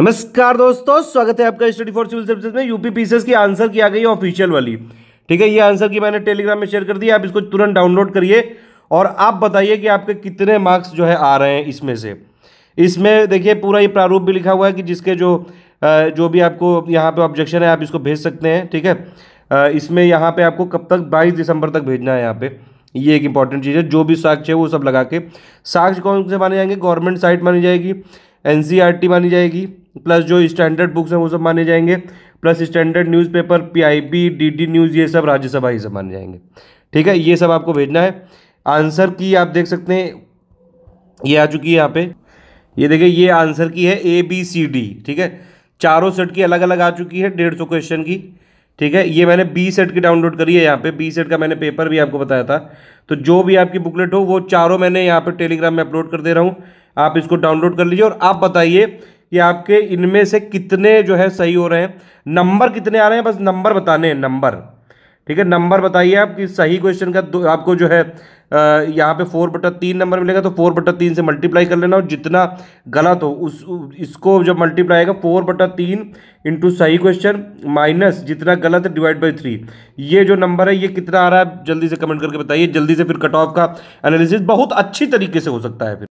नमस्कार दोस्तों स्वागत है आपका स्टडी फॉर सिविल सर्विसेज में यूपी पीसीएस की आंसर की आ गई है ऑफिशियल वाली ठीक है ये आंसर की मैंने टेलीग्राम में शेयर कर दी आप इसको तुरंत डाउनलोड करिए और आप बताइए कि आपके कितने मार्क्स जो है आ रहे हैं इसमें से इसमें देखिए पूरा ये प्रारूप भी लिखा हुआ है कि जिसके जो जो भी आपको यहाँ पे ऑब्जेक्शन है आप इसको भेज सकते हैं ठीक है इसमें यहाँ पे आपको कब तक 22 दिसंबर तक भेजना है यहाँ पे ये एक इंपॉर्टेंट चीज़ है जो भी साक्ष्य है वो सब लगा के साक्ष्य कौन से माने जाएंगे गवर्नमेंट साइट मानी जाएगी एन e मानी जाएगी प्लस जो स्टैंडर्ड बुक्स हैं वो सब माने जाएंगे plus standard newspaper PIB DD news ये सब राज्यसभा ही सब माने जाएंगे ठीक है ये सब आपको भेजना है आंसर की आप देख सकते हैं ये आ चुकी है यहाँ पे ये देखिए ये आंसर की है ए बी सी डी ठीक है चारों सेट की अलग अलग आ चुकी है डेढ़ सौ क्वेश्चन की ठीक है ये मैंने बी सेट की डाउनलोड करी है यहाँ पे बी सेट का मैंने पेपर भी आपको बताया था तो जो भी आपकी बुकलेट हो वो चारों मैंने यहाँ पे टेलीग्राम में अपलोड कर दे रहा हूँ आप इसको डाउनलोड कर लीजिए और आप बताइए कि आपके इनमें से कितने जो है सही हो रहे हैं नंबर कितने आ रहे हैं बस नंबर बताने हैं नंबर ठीक है नंबर बताइए आप कि सही क्वेश्चन का दो आपको जो है यहाँ पे फोर बटा तीन नंबर मिलेगा तो फोर बटा तीन से मल्टीप्लाई कर लेना और जितना गलत हो उस इसको जब मल्टीप्लाई आएगा फोर बटा तीन इंटू सही क्वेश्चन माइनस जितना गलत है डिवाइड बाई थ्री ये जो नंबर है ये कितना आ रहा है जल्दी से कमेंट करके बताइए जल्दी से फिर कट ऑफ का एनालिसिस बहुत अच्छी तरीके से हो सकता है फिर